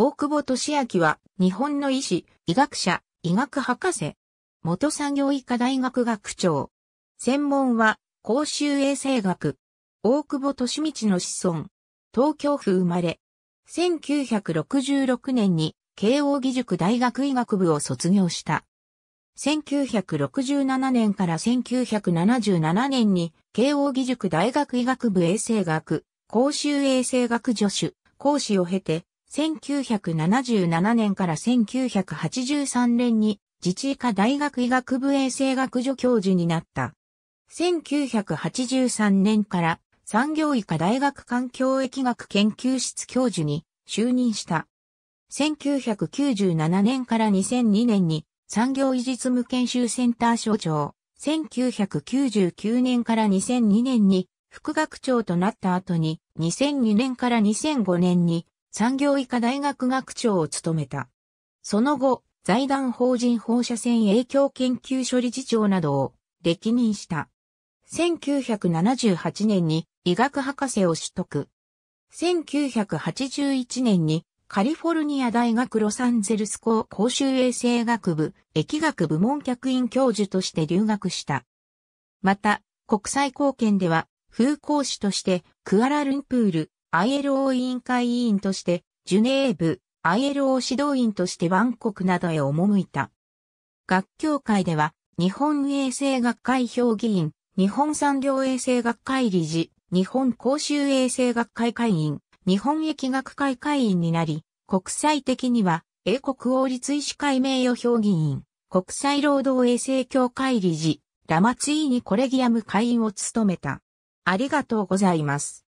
大久保利明は、日本の医師、医学者、医学博士。元産業医科大学学長。専門は、公衆衛生学。大久保利道の子孫。東京府生まれ。1966年に、慶応義塾大学医学部を卒業した。1967年から1977年に、慶応義塾大学医学部衛生学、公衆衛生学助手、講師を経て、1977年から1983年に自治医科大学医学部衛生学助教授になった。1983年から産業医科大学環境疫学研究室教授に就任した。1997年から2002年に産業医実務研修センター所長、1999年から2002年に副学長となった後に2002年から2005年に産業医科大学学長を務めた。その後、財団法人放射線影響研究所理事長などを歴任した。1978年に医学博士を取得。1981年にカリフォルニア大学ロサンゼルス校公衆衛生学部疫学部門客員教授として留学した。また、国際貢献では、風光師としてクアラルンプール ILO 委員会委員として、ジュネーブ、ILO 指導員としてバンコクなどへ赴いた。学協会では、日本衛生学会評議員、日本産業衛生学会理事、日本公衆衛生学会会員、日本疫学会会員になり、国際的には、英国王立医師会名誉評議員、国際労働衛生協会理事、ラマツイーニコレギアム会員を務めた。ありがとうございます。